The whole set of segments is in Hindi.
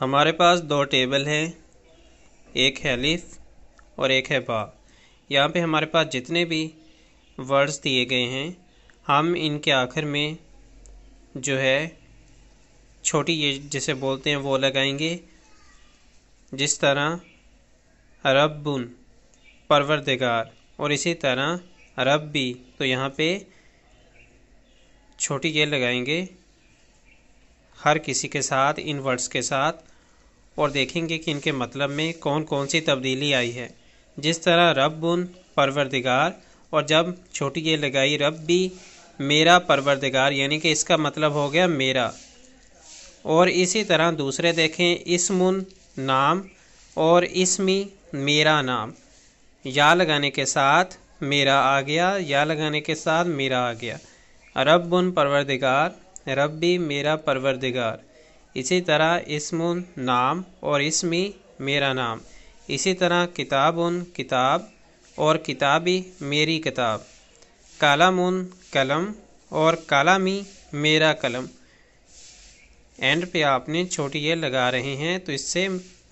हमारे पास दो टेबल हैं एक है अलिफ और एक है बा यहाँ पे हमारे पास जितने भी वर्ड्स दिए गए हैं हम इनके आखिर में जो है छोटी ये जिसे बोलते हैं वो लगाएंगे जिस तरह रब्बुन परवरदिगार और इसी तरह रब भी तो यहाँ पे छोटी ये लगाएंगे हर किसी के साथ इन वर्ड्स के साथ और देखेंगे कि इनके मतलब में कौन कौन सी तब्दीली आई है जिस तरह रब रब्बुन परवरदिगार और जब छोटी ये लगाई रब भी मेरा परवरदिगार यानी कि इसका मतलब हो गया मेरा और इसी तरह दूसरे देखें इसमुन नाम और इसमी मेरा नाम या लगाने के साथ मेरा आ गया या लगाने के साथ मेरा आ गया रब रब्बुन परवरदिगार रब भी मेरा परवरदिगार इसी तरह इसमुन नाम और इसमी मेरा नाम इसी तरह किताबुन किताब और किताबी मेरी किताब कालामुन कलम और कलामी मेरा कलम एंड पे आपने छोटी ये लगा रहे हैं तो इससे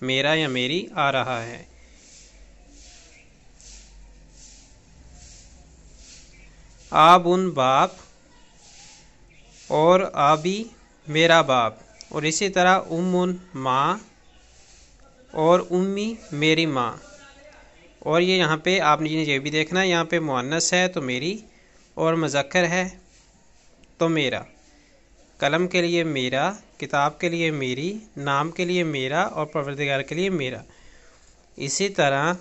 मेरा या मेरी आ रहा है आब उन बाप और आबी मेरा बाप और इसी तरह उमुन माँ और उम्मी मेरी माँ और ये यहाँ पे आपने ये भी देखना है यहाँ पे मुअन्नस है तो मेरी और मज़क्र है तो मेरा कलम के लिए मेरा किताब के लिए मेरी नाम के लिए मेरा और परवरदिगार के लिए मेरा इसी तरह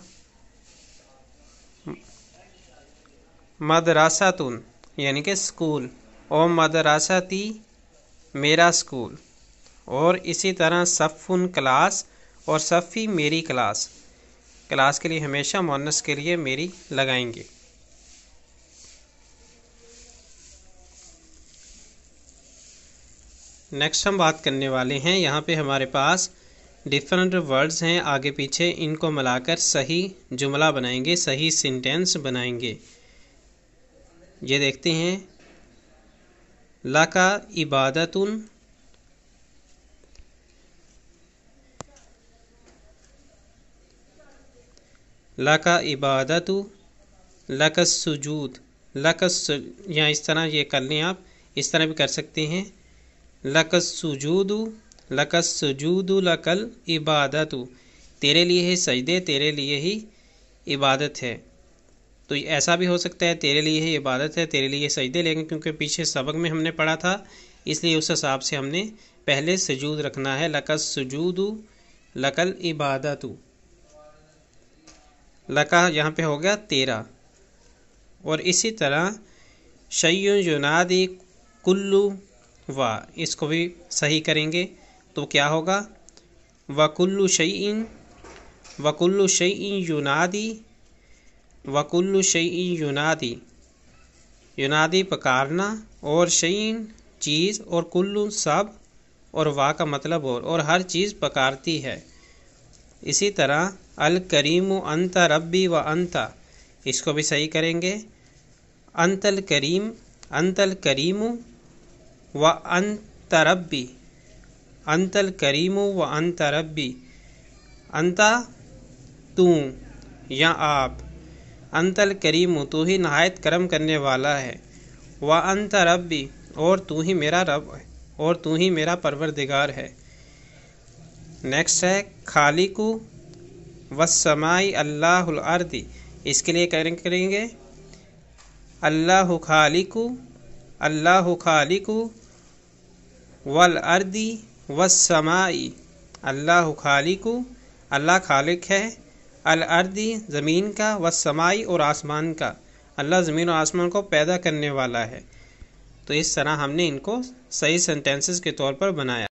तुन यानी कि स्कूल और मदरासाती मेरा स्कूल और इसी तरह सफ़ुन क्लास और सफ़ी मेरी क्लास क्लास के लिए हमेशा मोनस के लिए मेरी लगाएंगे नेक्स्ट हम बात करने वाले हैं यहाँ पे हमारे पास डिफरेंट वर्ड्स हैं आगे पीछे इनको मिलाकर सही जुमला बनाएंगे सही सेंटेंस बनाएंगे ये देखते हैं लाका इबादतुन लका इबादत लकस सजूद लकस या इस तरह ये कर लें आप इस तरह भी कर सकते हैं लकस सजूद लकस सजूद लकल इबादत तेरे लिए ही सजदे तेरे लिए ही इबादत है तो ऐसा भी हो सकता है तेरे लिए ही इबादत है तेरे लिए सजदे लेकिन क्योंकि पीछे सबक में हमने पढ़ा था इसलिए उस हिसाब से हमने पहले सजूद रखना है लकस सजूद लकल इबादत लका यहाँ पे हो गया तेरह और इसी तरह शयन युनादी कुल्लू व इसको भी सही करेंगे तो क्या होगा वकुल्लु शयन वकुल्लु शयन युनादी वकुल्लु शयन युनादी युनादी पकारना और शयन चीज़ और कुल्लू सब और वा का मतलब और, और हर चीज़ पकारती है इसी तरह अल करीम अंत रब्बी व अंत इसको भी सही करेंगे अंतल करीम अंतल करीम व अंत रब्बी अंतल करीम व अंत रब्बी अंता तू या आप अंतल करीम तू ही नहायत करम करने वाला है व अंत रब्बी और तू ही मेरा रब और तू ही मेरा परवरदिगार है नेक्स्ट है व समाई अल्लाहदी इसके लिए कह करेंगे अल्लाह को अल्लाह को वल अर्दी समाई अल्लाह को अल्लाह खालिक है अल अर्दी ज़मीन का समाई और आसमान का अल्लाह ज़मीन और आसमान को पैदा करने वाला है तो इस तरह हमने इनको सही सेंटेंसेस के तौर पर बनाया